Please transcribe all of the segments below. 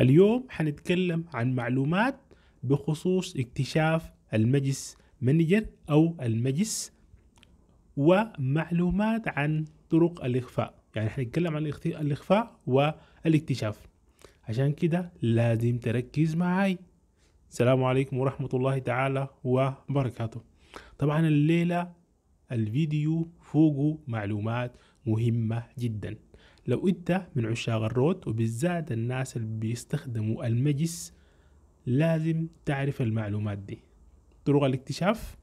اليوم حنتكلم عن معلومات بخصوص اكتشاف المجس منجر أو المجس ومعلومات عن طرق الإخفاء يعني حنتكلم عن الإخفاء والاكتشاف عشان كده لازم تركز معاي السلام عليكم ورحمة الله تعالى وبركاته طبعا الليلة الفيديو فوقه معلومات مهمة جدا لو انت من عشاق الروت وبالذات الناس اللي بيستخدموا المجس لازم تعرف المعلومات دي طرق الاكتشاف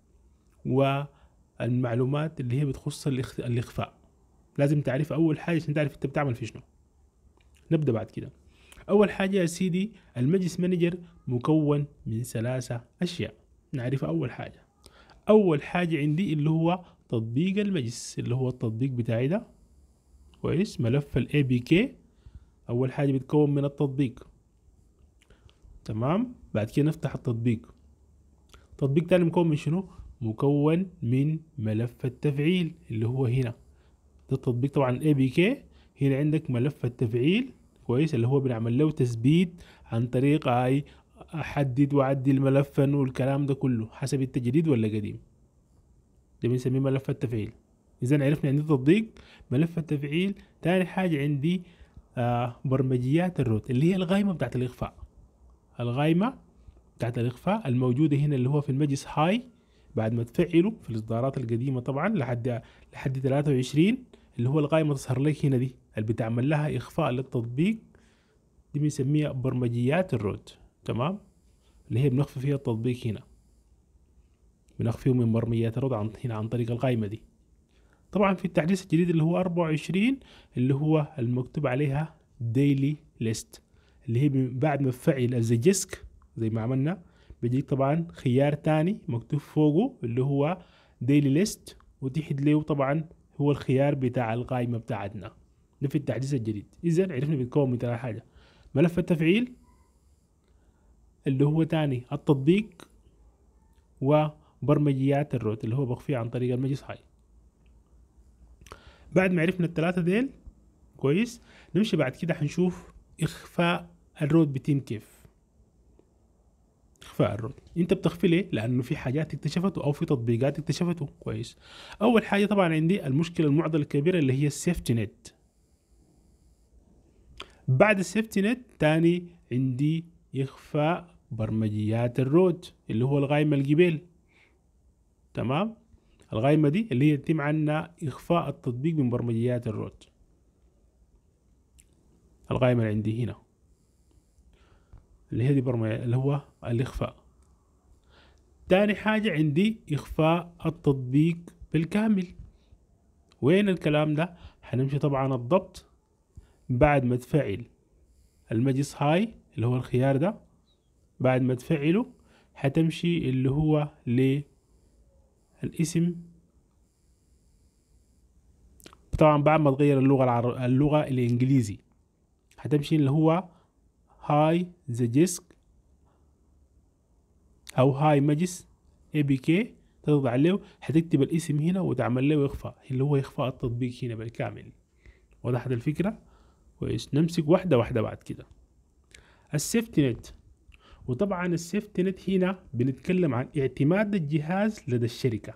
والمعلومات اللي هي بتخص الاخفاء لازم تعرف اول حاجه عشان تعرف انت بتعمل في شنو نبدا بعد كده اول حاجه يا سيدي المجلس مانجر مكون من ثلاثه اشياء نعرف اول حاجه اول حاجه عندي اللي هو تطبيق المجلس اللي هو التطبيق بتاعي ده كويس ملف ال ABK اول حاجه بيتكون من التطبيق تمام بعد كده نفتح التطبيق تطبيق تاني مكون من شنو مكون من ملف التفعيل اللي هو هنا ده التطبيق طبعا ال ABK هنا عندك ملف التفعيل كويس اللي هو بنعمل له تثبيت عن طريق اي احدد واعدل ملفا والكلام ده كله حسب التجديد ولا قديم ده بنسميه ملف التفعيل إذا عرفنا عندي تطبيق ملف التفعيل تاني حاجة عندي آه برمجيات الروت اللي هي القائمة بتاعت الإخفاء القائمة بتاعت الإخفاء الموجودة هنا اللي هو في المجلس هاي بعد ما تفعله في الإصدارات القديمة طبعا لحد لحد 23 اللي هو القائمة تظهر لك هنا دي اللي بتعمل لها إخفاء للتطبيق دي بنسميها برمجيات الروت تمام اللي هي بنخفي فيها التطبيق هنا بنخفيه من برمجيات الروت عن هنا عن طريق القائمة دي طبعا في التحديث الجديد اللي هو 24 اللي هو المكتوب عليها ديلي ليست اللي هي بعد ما فعل الزجسك زي ما عملنا بيجيك طبعا خيار تاني مكتوب فوقه اللي هو ديلي ليست وتحت له طبعا هو الخيار بتاع القائمة بتاعتنا ده في التحديث الجديد إذا عرفنا بيتكون من ثلاث حاجة ملف التفعيل اللي هو تاني التطبيق وبرمجيات الروت اللي هو بخفيه عن طريق المجلس هاي بعد ما عرفنا الثلاثه ديل كويس نمشي بعد كده حنشوف اخفاء الرود بتيم كيف اخفاء الرود انت بتخفي ليه لانه في حاجات اكتشفته او في تطبيقات اكتشفته كويس اول حاجه طبعا عندي المشكله المعضله الكبيره اللي هي السيفتي نت بعد السيفتي نت تاني عندي اخفاء برمجيات الرود اللي هو الغايمه الجبال تمام الغايمة دي اللي هي يتم عنا إخفاء التطبيق من برمجيات الروت الغايمة اللي عندي هنا اللي هي دي برمجة اللي هو الإخفاء تاني حاجة عندي إخفاء التطبيق بالكامل وين الكلام ده هنمشي طبعا الضبط بعد ما تفعل المجلس هاي اللي هو الخيار ده بعد ما تفعله هتمشي اللي هو ليه الاسم طبعا بعد ما تغير اللغة العر... اللغة الإنجليزي هتمشي اللي هو هاي ذا ديسك أو هاي ماجس اي بي كي تضغط عليه هتكتب الاسم هنا وتعمل له إخفاء اللي هو إخفاء التطبيق هنا بالكامل وضحت الفكرة كويس نمسك واحدة واحدة بعد كده السيفتي نت وطبعا السيفتي نت هنا بنتكلم عن اعتماد الجهاز لدى الشركه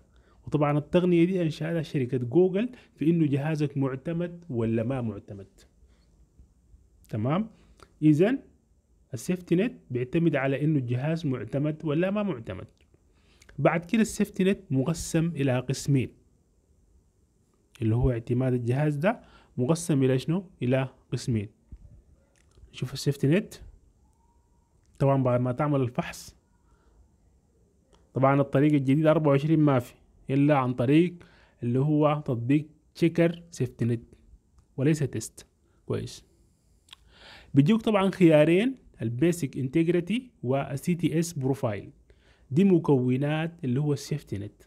وطبعا التقنيه دي انشاتها شركه جوجل في انه جهازك معتمد ولا ما معتمد تمام اذا السيفتي نت بيعتمد على انه الجهاز معتمد ولا ما معتمد بعد كده السيفتي نت مقسم الى قسمين اللي هو اعتماد الجهاز ده مقسم الى شنو الى قسمين نشوف السيفتي نت طبعا بعد ما تعمل الفحص طبعا الطريق الجديد 24 ما في إلا عن طريق اللي هو تطبيق تشيكر سيفتي نت وليس تيست كويس بيجوك طبعا خيارين البيسك انتجريتي والسي تي اس بروفايل دي مكونات اللي هو السيفتي نت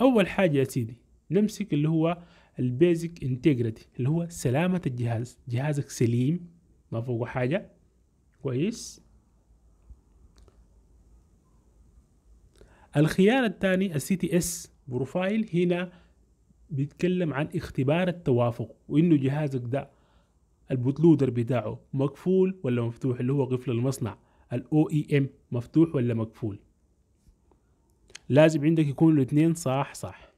اول حاجه يا سيدي نمسك اللي هو البيزك انتجريتي اللي هو سلامه الجهاز جهازك سليم ما فوقه حاجه كويس الخيار الثاني السي تي اس بروفايل هنا بيتكلم عن اختبار التوافق وانه جهازك ده البوتلودر بتاعه مقفول ولا مفتوح اللي هو قفل المصنع الاو اي ام مفتوح ولا مقفول لازم عندك يكون الاثنين صح صح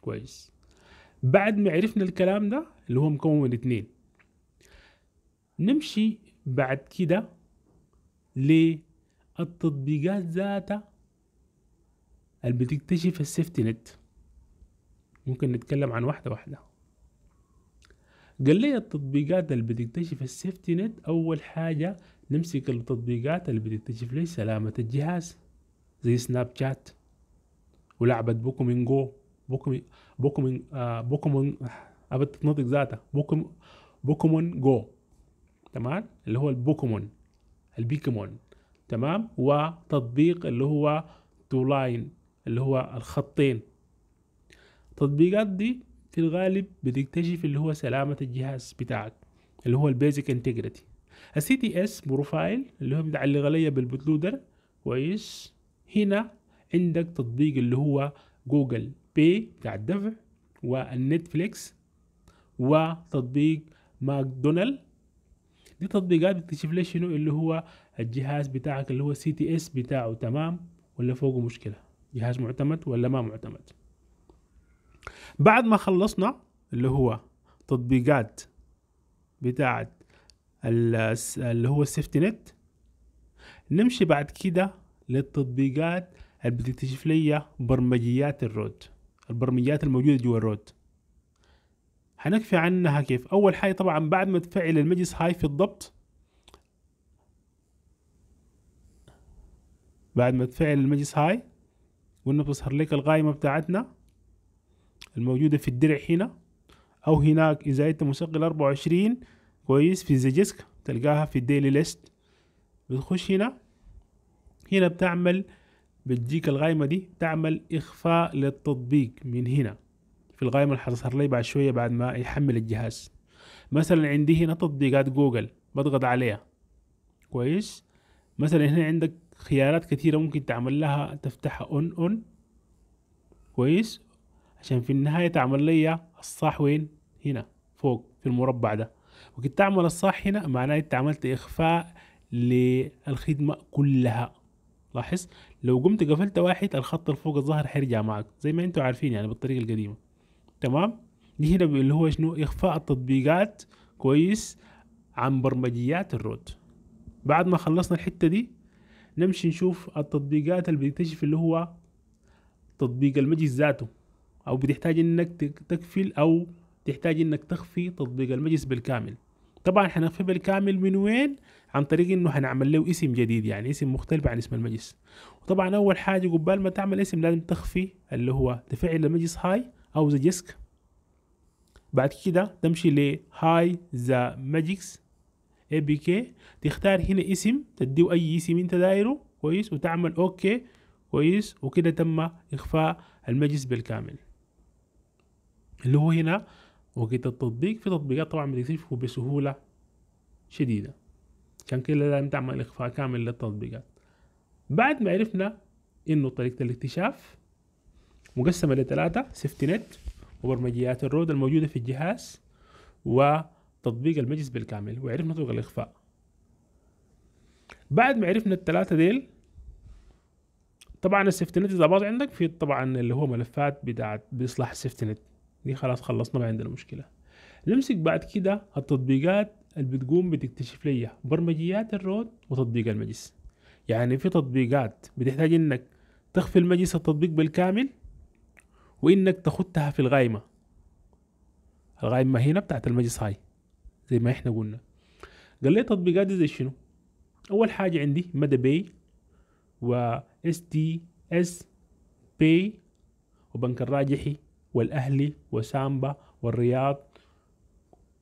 كويس بعد ما عرفنا الكلام ده اللي هو مكون من اثنين نمشي بعد كده للتطبيقات ذاتها اللي بتكتشف السيفتي نت ممكن نتكلم عن واحدة واحدة قال لي التطبيقات اللي بتكتشف السيفتي نت أول حاجة نمسك التطبيقات اللي بتكتشف لي سلامة الجهاز زي سناب شات ولعبة بوكومين جو بوكومين بوكومين آه بوكومين أبد تتنطق ذاتها بوكومون جو تمام اللي هو البوكومون البيكمون تمام وتطبيق اللي هو تو لاين اللي هو الخطين التطبيقات دي في الغالب بتكتشف اللي هو سلامة الجهاز بتاعك اللي هو البيزك انتجريتي السي تي اس بروفايل اللي هو متعلق عليا بالبوتلودر كويس هنا عندك تطبيق اللي هو جوجل باي بتاع الدفع والنتفليكس وتطبيق ماكدونالد دي تطبيقات بتكتشف لي شنو اللي هو الجهاز بتاعك اللي هو سي تي اس بتاعه تمام ولا فوقه مشكله جهاز معتمد ولا ما معتمد بعد ما خلصنا اللي هو تطبيقات بتاعت اللي هو السيفتي نت نمشي بعد كده للتطبيقات اللي بتكتشف لي برمجيات الرود البرمجيات الموجودة جوا الرود هنكفي عنها كيف أول حاجة طبعا بعد ما تفعل المجلس هاي في الضبط بعد ما تفعل المجلس هاي وانه بتظهر لك القائمه بتاعتنا الموجوده في الدرع هنا او هناك اذا انت مثقل 24 كويس في زجسك تلقاها في الديلي ليست بتخش هنا هنا بتعمل بتجيك القائمه دي تعمل اخفاء للتطبيق من هنا في القائمه اللي حتظهر لي بعد شويه بعد ما يحمل الجهاز مثلا عندي هنا تطبيقات جوجل بضغط عليها كويس مثلا هنا عندك خيارات كثيرة ممكن تعمل لها تفتحها اون اون كويس عشان في النهاية تعمل لي الصح وين هنا فوق في المربع ده ممكن تعمل الصح هنا معناه انت عملت اخفاء للخدمة كلها لاحظ لو قمت قفلت واحد الخط الفوق الظهر حيرجع معك زي ما انتوا عارفين يعني بالطريقة القديمة تمام دي هنا اللي هو شنو اخفاء التطبيقات كويس عن برمجيات الرود بعد ما خلصنا الحتة دي نمشي نشوف التطبيقات اللي بتكتشف اللي هو تطبيق المجلس ذاته او بتحتاج انك تقفل او تحتاج انك تخفي تطبيق المجلس بالكامل طبعا حنخفي بالكامل من وين عن طريق انه حنعمل له اسم جديد يعني اسم مختلف عن اسم المجلس وطبعا اول حاجه قبال ما تعمل اسم لازم تخفي اللي هو تفعل المجلس هاي او ذا جيسك بعد كده تمشي لهاي ذا ماجيكس اي بي كي تختار هنا اسم تديه اي اسم انت دايره كويس وتعمل اوكي كويس وكده تم اخفاء المجلس بالكامل اللي هو هنا وقت التطبيق في تطبيقات طبعا بتكتشفه بسهوله شديده عشان كده لازم تعمل اخفاء كامل للتطبيقات بعد ما عرفنا انه طريقه الاكتشاف مقسمه لثلاثه سيفتي نت وبرمجيات الرود الموجوده في الجهاز و تطبيق المجلس بالكامل وعرفنا طرق الإخفاء بعد ما عرفنا الثلاثة ديل طبعا السيفتي نت إذا باظ عندك في طبعا اللي هو ملفات بتاعت بيصلح السيفتي نت دي خلاص خلصنا ما عندنا مشكلة نمسك بعد كده التطبيقات اللي بتقوم بتكتشف لي برمجيات الرود وتطبيق المجلس يعني في تطبيقات بتحتاج انك تخفي المجلس التطبيق بالكامل وانك تخدها في الغايمة الغايمة هنا بتاعت المجلس هاي زي ما احنا قلنا قال لي تطبيقات دي زي شنو اول حاجه عندي مدى باي و اس تي اس باي وبنك الراجحي والاهلي وسامبا والرياض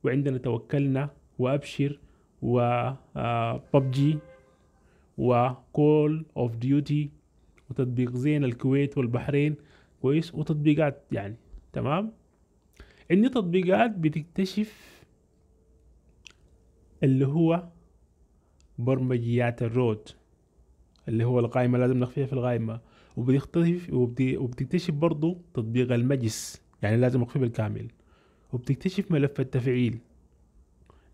وعندنا توكلنا وابشر و آه، ببجي وكول اوف ديوتي وتطبيق زين الكويت والبحرين كويس وتطبيقات يعني تمام عندي تطبيقات بتكتشف اللي هو برمجيات الرود اللي هو القائمة لازم نخفيها في القائمة وبدي وبتكتشف برضو تطبيق المجلس يعني لازم أخفيه بالكامل وبتكتشف ملف التفعيل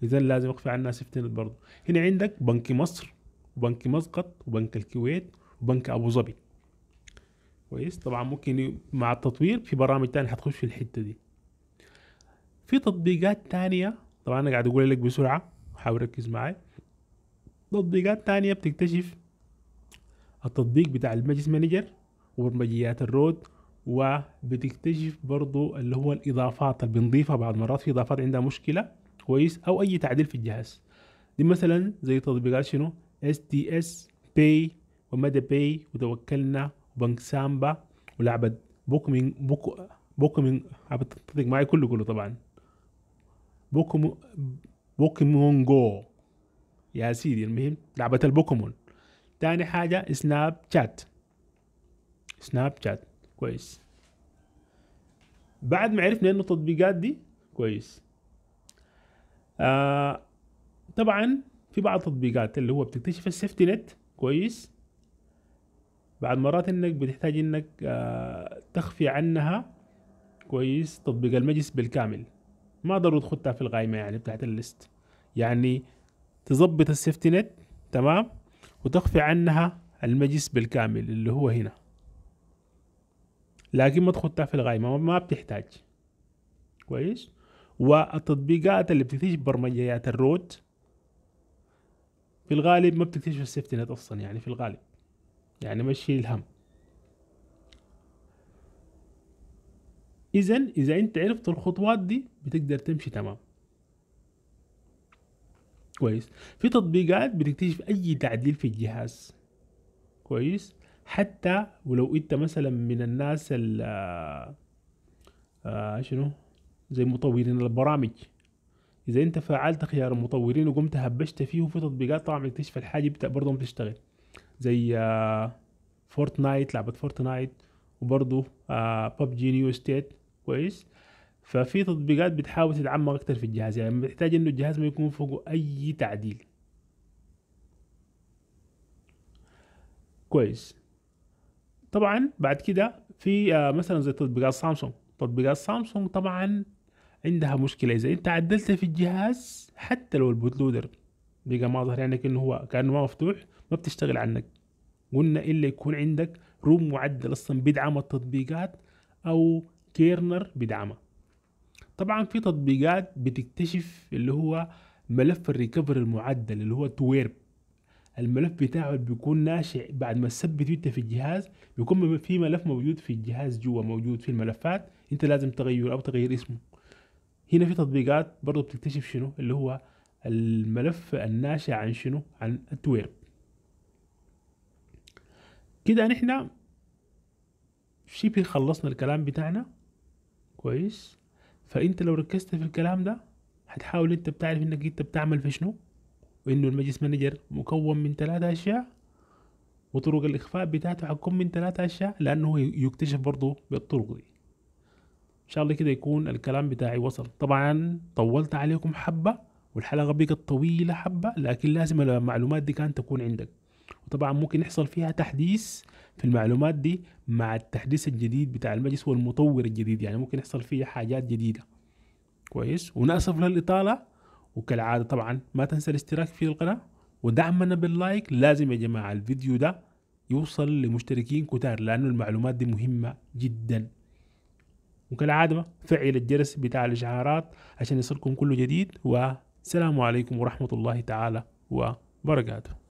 إذا لازم أخفي عنها سيفتنت برضو هنا عندك بنك مصر وبنك مسقط وبنك الكويت وبنك أبو ظبي كويس طبعا ممكن مع التطوير في برامج تانية هتخش في الحتة دي في تطبيقات تانية طبعا أنا قاعد أقول لك بسرعة حاول ركز معي تطبيقات تانية بتكتشف التطبيق بتاع المجلس مانجر وبرمجيات الرود وبتكتشف برضو اللي هو الاضافات اللي بنضيفها بعض مرات في اضافات عندها مشكله كويس او اي تعديل في الجهاز دي مثلا زي تطبيقات شنو اس تي اس باي ومدى باي وتوكلنا وبنك سامبا ولعبة بوكمين بوك بوكمين عم تتفق معي كله كله طبعا بوكمو بوكيمون جو يا سيدي المهم لعبة البوكيمون تاني حاجة سناب شات سناب شات كويس بعد ما عرفنا انه التطبيقات دي كويس آه طبعا في بعض التطبيقات اللي هو بتكتشف السيفتي نت كويس بعد مرات انك بتحتاج انك آه تخفي عنها كويس تطبيق المجلس بالكامل ما ضروري تخطها في القائمه يعني بتاعت الليست يعني تظبط السيفتي نت تمام وتخفي عنها المجلس بالكامل اللي هو هنا لكن ما تخطها في القائمه ما بتحتاج كويس والتطبيقات اللي بتكتشف برمجيات الروت في الغالب ما بتكتشف السيفتي نت اصلا يعني في الغالب يعني مشي الهم اذا اذا انت عرفت الخطوات دي بتقدر تمشي تمام كويس في تطبيقات بتكتشف اي تعديل في الجهاز كويس حتى ولو انت مثلا من الناس ال آه، آه، شنو زي مطورين البرامج اذا انت فعلت خيار المطورين وقمت هبشت فيه وفي تطبيقات طبعا بتكتشف الحاجه برضه بتشتغل زي فورتنايت آه، لعبه فورتنايت وبرضه ببجي نيو ستيت كويس ففي تطبيقات بتحاول تتعمق اكثر في الجهاز يعني محتاج انه الجهاز ما يكون فوقه اي تعديل كويس طبعا بعد كده في آه، مثلا زي تطبيقات سامسونج تطبيقات سامسونج طبعا عندها مشكله اذا انت عدلت في الجهاز حتى لو البوت لودر بقى ما ظهر عندك انه هو كانه ما مفتوح ما بتشتغل عنك قلنا الا يكون عندك روم معدل اصلا بيدعم التطبيقات او كيرنر بدعمها طبعا في تطبيقات بتكتشف اللي هو ملف الريكفري المعدل اللي هو تويرب الملف بتاعه بيكون ناشئ بعد ما تثبت انت في الجهاز بيكون في ملف موجود في الجهاز جوا موجود في الملفات انت لازم تغيره او تغير اسمه هنا في تطبيقات برضه بتكتشف شنو اللي هو الملف الناشئ عن شنو عن التويرب كده نحن شبه خلصنا الكلام بتاعنا كويس فانت لو ركزت في الكلام ده هتحاول انت بتعرف انك انت بتعمل في شنو وانه المجلس مانجر مكون من ثلاثة اشياء وطرق الاخفاء بتاعته هتكون من ثلاثة اشياء لانه يكتشف برضه بالطرق دي ان شاء الله كده يكون الكلام بتاعي وصل طبعا طولت عليكم حبة والحلقة بقت طويلة حبة لكن لازم المعلومات دي كانت تكون عندك وطبعا ممكن يحصل فيها تحديث في المعلومات دي مع التحديث الجديد بتاع المجلس والمطور الجديد يعني ممكن يحصل فيها حاجات جديدة كويس ونأسف للإطالة وكالعادة طبعا ما تنسى الاشتراك في القناة ودعمنا باللايك لازم يا جماعة الفيديو ده يوصل لمشتركين كتار لأنه المعلومات دي مهمة جدا وكالعادة فعل الجرس بتاع الإشعارات عشان يصلكم كل جديد والسلام عليكم ورحمة الله تعالى وبركاته